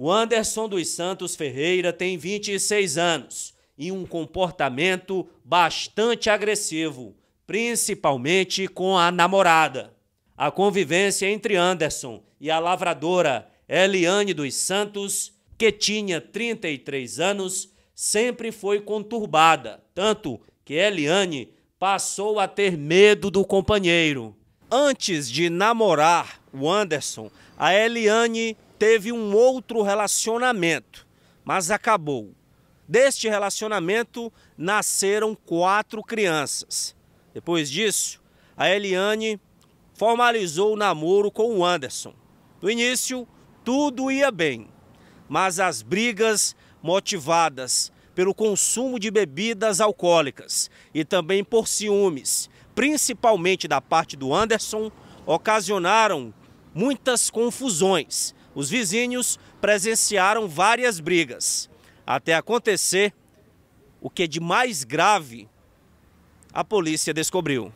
O Anderson dos Santos Ferreira tem 26 anos e um comportamento bastante agressivo, principalmente com a namorada. A convivência entre Anderson e a lavradora Eliane dos Santos, que tinha 33 anos, sempre foi conturbada, tanto que Eliane passou a ter medo do companheiro. Antes de namorar, o Anderson, a Eliane teve um outro relacionamento, mas acabou. Deste relacionamento nasceram quatro crianças. Depois disso, a Eliane formalizou o namoro com o Anderson. No início, tudo ia bem, mas as brigas motivadas pelo consumo de bebidas alcoólicas e também por ciúmes, principalmente da parte do Anderson, ocasionaram muitas confusões. Os vizinhos presenciaram várias brigas, até acontecer o que é de mais grave a polícia descobriu.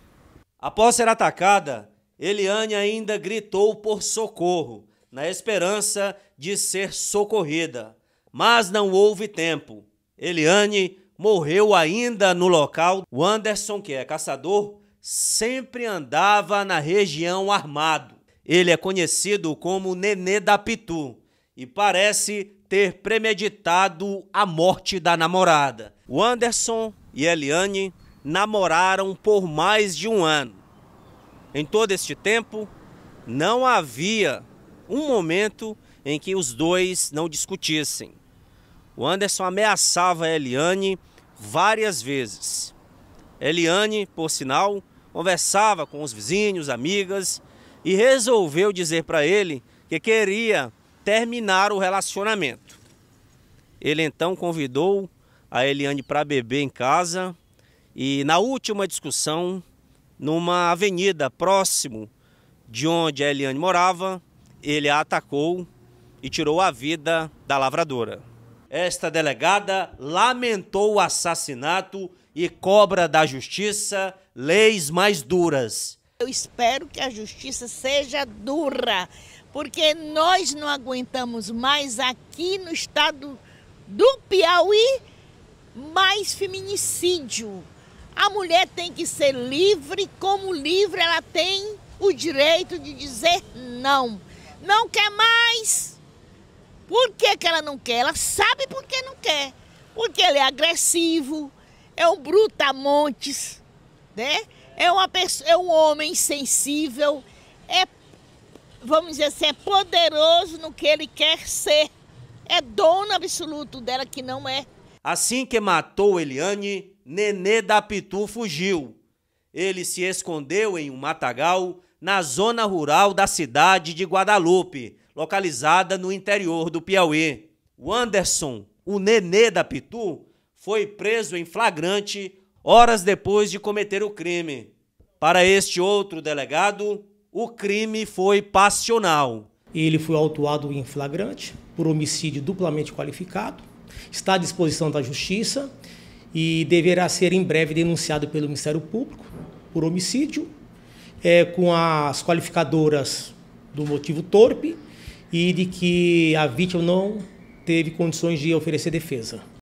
Após ser atacada, Eliane ainda gritou por socorro, na esperança de ser socorrida. Mas não houve tempo. Eliane morreu ainda no local. O Anderson, que é caçador, sempre andava na região armado. Ele é conhecido como Nenê da Pitu e parece ter premeditado a morte da namorada. O Anderson e Eliane namoraram por mais de um ano. Em todo este tempo, não havia um momento em que os dois não discutissem. O Anderson ameaçava Eliane várias vezes. Eliane, por sinal, conversava com os vizinhos, amigas e resolveu dizer para ele que queria terminar o relacionamento. Ele então convidou a Eliane para beber em casa e na última discussão, numa avenida próximo de onde a Eliane morava, ele a atacou e tirou a vida da lavradora. Esta delegada lamentou o assassinato e cobra da justiça leis mais duras eu espero que a justiça seja dura, porque nós não aguentamos mais aqui no estado do Piauí mais feminicídio. A mulher tem que ser livre, como livre ela tem o direito de dizer não. Não quer mais. Por que, que ela não quer? Ela sabe por que não quer. Porque ele é agressivo, é um brutamontes, né? É, uma pessoa, é um homem sensível, é, vamos dizer assim, é poderoso no que ele quer ser. É dono absoluto dela que não é. Assim que matou Eliane, Nenê da Pitu fugiu. Ele se escondeu em um matagal na zona rural da cidade de Guadalupe, localizada no interior do Piauí. O Anderson, o Nenê da Pitu, foi preso em flagrante horas depois de cometer o crime. Para este outro delegado, o crime foi passional. Ele foi autuado em flagrante por homicídio duplamente qualificado, está à disposição da Justiça e deverá ser em breve denunciado pelo Ministério Público por homicídio, é, com as qualificadoras do motivo torpe e de que a vítima não teve condições de oferecer defesa.